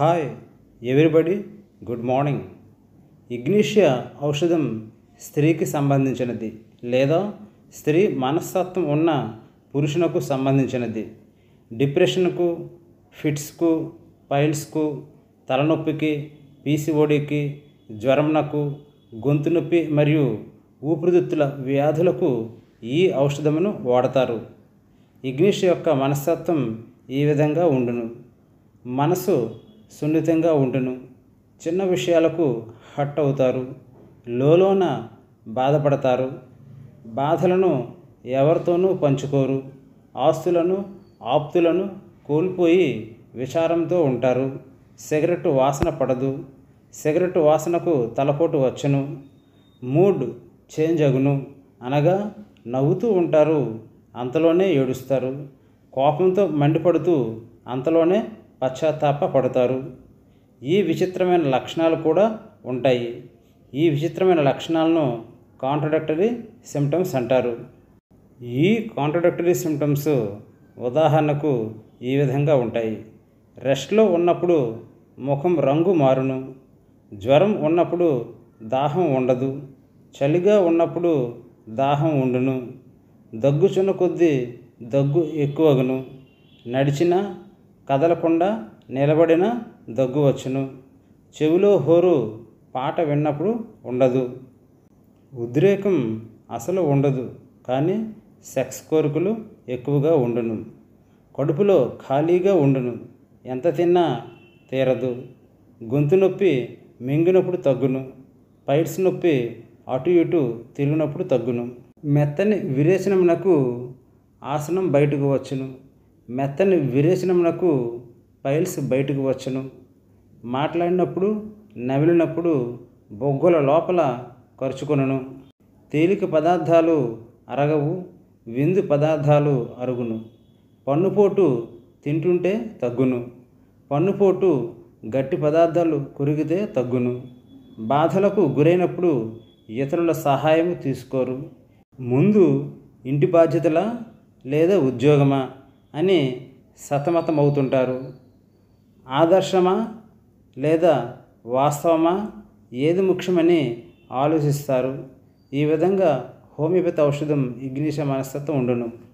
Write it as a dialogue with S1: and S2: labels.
S1: hi everybody good morning Ignatia ఔషధం స్త్రీకి సంబంధించినది లేదా స్త్రీ మనస్తత్వం ఉన్న పురుషునకు సంబంధించినది డిప్రెషన్కు ఫిట్స్కు పైల్స్కు తలనొప్పికి పీసీఓడికి జ్వరంనకు గొంతు నొప్పి మరియు ఊపిరిదిత్తుల వ్యాధులకు ఈ ఔషధమును వాడతారు ఇగ్నిష్ యొక్క మనస్తత్వం ఈ విధంగా ఉండును మనసు సున్నితంగా ఉండును చిన్న విషయాలకు హట్ అవుతారు లోలోన బాధపడతారు బాధలను ఎవరితోనూ పంచుకోరు ఆస్తులను ఆప్తులను కోల్పోయి విచారంతో ఉంటారు సిగరెట్ వాసన పడదు సిగరెట్ వాసనకు తలపోటు వచ్చును మూడ్ చేంజ్ అగును అనగా నవ్వుతూ ఉంటారు అంతలోనే ఏడుస్తారు కోపంతో మండిపడుతూ అంతలోనే పశ్చాత్తాప పడతారు ఈ విచిత్రమైన లక్షణాలు కూడా ఉంటాయి ఈ విచిత్రమైన లక్షణాలను కాంట్రడక్టరీ సిమ్టమ్స్ అంటారు ఈ కాంట్రడక్టరీ సిమ్టమ్స్ ఉదాహరణకు ఈ విధంగా ఉంటాయి రెస్ట్లో ఉన్నప్పుడు ముఖం రంగు మారును జ్వరం ఉన్నప్పుడు దాహం ఉండదు చలిగా ఉన్నప్పుడు దాహం ఉండును దగ్గుచున్న కొద్దీ దగ్గు ఎక్కువగును నడిచినా కదలకుండా నిలబడిన దగ్గు వచ్చును చెవిలో హోరు పాట విన్నప్పుడు ఉండదు ఉద్రేకం అసలు ఉండదు కానీ సెక్స్ కోరికలు ఎక్కువగా ఉండును కడుపులో ఖాళీగా ఉండును ఎంత తిన్నా తీరదు గొంతు నొప్పి మింగినప్పుడు తగ్గును పైట్స్ నొప్పి అటు ఇటు తిరిగినప్పుడు తగ్గును మెత్తని విరేచనమునకు ఆసనం బయటకు వచ్చును మెత్తని విరేచనములకు పైల్స్ బయటకు వచ్చను మాట్లాడినప్పుడు నమిలినప్పుడు బొగ్గుల లోపల ఖర్చుకొనును తేలిక పదార్థాలు అరగవు విందు పదార్థాలు అరుగును పన్నుపోటు తింటుంటే తగ్గును పన్నుపోటు గట్టి పదార్థాలు కురిగితే తగ్గును బాధలకు గురైనప్పుడు ఇతరుల సహాయం తీసుకోరు ముందు ఇంటి బాధ్యతల లేదా ఉద్యోగమా అని సతమతమవుతుంటారు ఆదర్శమా లేదా వాస్తవమా ఏది ముఖ్యమని ఆలోచిస్తారు ఈ విధంగా హోమియోపతి ఔషధం ఇగ్నిష మనస్తత్వం ఉండును